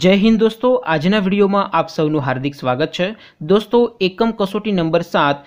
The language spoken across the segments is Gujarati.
જય હિન્દ દોસ્તો આજના વિડીયોમાં આપ સૌનું હાર્દિક સ્વાગત છે દોસ્તો એકમ કસોટી નંબર સાત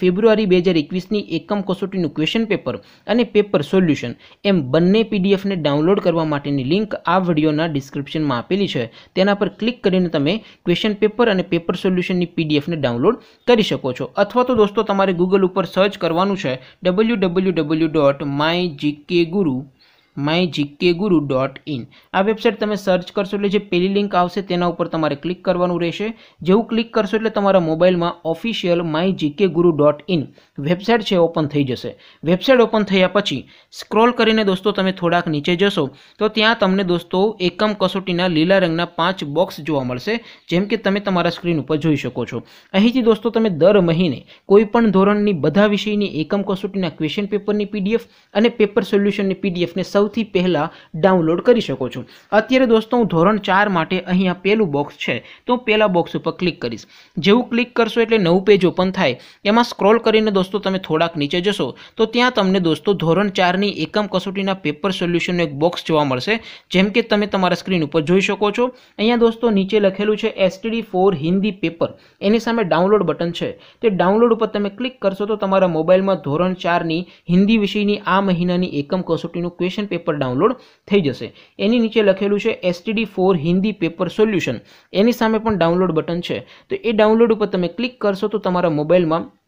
ફેબ્રુઆરી બે હજાર એકવીસની એકમ કસોટીનું ક્વેશ્ચન પેપર અને પેપર સોલ્યુશન એમ બંને પીડીએફને ડાઉનલોડ કરવા માટેની લિંક આ વિડીયોના ડિસ્ક્રિપ્શનમાં આપેલી છે તેના પર ક્લિક કરીને તમે ક્વેશ્ચન પેપર અને પેપર સોલ્યુશનની પીડીએફને ડાઉનલોડ કરી શકો છો અથવા તો દોસ્તો તમારે ગૂગલ ઉપર સર્ચ કરવાનું છે W W W dot my GK Guru my GK Guru dot in આ વેબસાઇટ તમે સર્ચ કરશો એટલે જે પહેલી લિંક આવશે તેના ઉપર તમારે ક્લિક કરવાનું રહેશે જેવું ક્લિક કરશો એટલે તમારા મોબાઈલમાં official my GK Guru dot in website છે ઓપન થઈ જશે વેબસાઇટ ઓપન થયા પછી સ્ક્રોલ કરીને દોસ્તો તમે થોડાક નીચે જશો તો ત્યાં તમને દોસ્તો એકમ કસોટીના લીલા રંગના પાંચ બોક્સ જોવા મળશે જેમ કે તમે તમારા સ્ક્રીન ઉપર જોઈ શકો છો અહીંથી દોસ્તો તમે દર મહિને કોઈપણ ધોરણની બધા વિષયની એકમ કસોટીના ક્વેશ્ચન પેપરની પીડીએફ અને પેપર સોલ્યુશનની પીડીએફને સૌ સૌથી પહેલાં ડાઉનલોડ કરી શકો છો અત્યારે દોસ્તો હું ધોરણ ચાર માટે અહીંયા પહેલું બોક્સ છે તો હું પહેલાં બોક્સ ઉપર ક્લિક કરીશ જેવું ક્લિક કરશો એટલે નવું પેજ ઓપન થાય એમાં સ્ક્રોલ કરીને દોસ્તો તમે થોડાક નીચે જશો તો ત્યાં તમને દોસ્તો ધોરણ ચારની એકમ કસોટીના પેપર સોલ્યુશનનું એક બોક્સ જોવા મળશે જેમ કે તમે તમારા સ્ક્રીન ઉપર જોઈ શકો છો અહીંયા દોસ્તો નીચે લખેલું છે એસટીડી ફોર હિન્દી પેપર એની સામે ડાઉનલોડ બટન છે તે ડાઉનલોડ ઉપર તમે ક્લિક કરશો તો તમારા મોબાઈલમાં ધોરણ ચારની હિન્દી વિષયની આ મહિનાની એકમ કસોટીનું ક્વેશ્ચન પેપર ડાઉનલોડ થઈ જશે એની નીચે લખેલું છે STD four Hindi paper solution એની સામે પણ ડાઉનલોડ બટન છે તો એ ડાઉનલોડ ઉપર તમે ક્લિક કરશો તો તમારા મોબાઈલમાં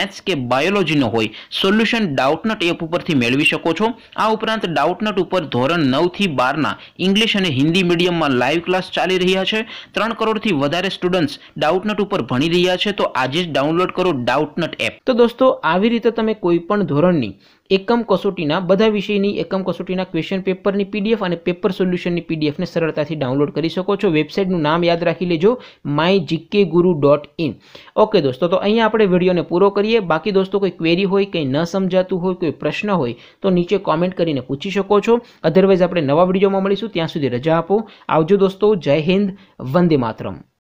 મેથ્સ કે બાયોલોજીનો હોય સોલ્યુશન ડાઉટનટ એપ ઉપરથી મેળવી શકો છો આ ઉપરાંત ડાઉટનટ ઉપર ધોરણ નવથી બારના ઇંગ્લિશ અને હિન્દી મીડિયમમાં લાઈવ ક્લાસ ચાલી રહ્યા છે ત્રણ કરોડથી વધારે સ્ટુડન્ટ્સ ડાઉટનટ ઉપર ભણી રહ્યા છે તો આજે જ ડાઉનલોડ કરો ડાઉટનટ એપ તો દોસ્તો આવી રીતે તમે કોઈ પણ ધોરણની એકમ કસોટીના બધા વિષયની એકમ કસોટીના ક્વેશ્ચન પેપરની પીડીએફ અને પેપર સોલ્યુશનની પીડીએફને સરળતાથી ડાઉનલોડ કરી શકો છો વેબસાઇટનું નામ યાદ રાખી લેજો my GK Guru dot in okay દોસ્તો તો અહીંયા આપણે વિડીયોને પૂરો કરીએ કરીએ બાકી દોસ્તો કોઈ ક્વેરી હોય કંઈ ન સમજાતું હોય કોઈ પ્રશ્ન હોય તો નીચે કોમેન્ટ કરીને પૂછી શકો છો અધરવાઇઝ આપણે નવા વિડીયોમાં મળીશું ત્યાં સુધી રજા આપો આવજો દોસ્તો જય હિન્દ વંદે માતરમ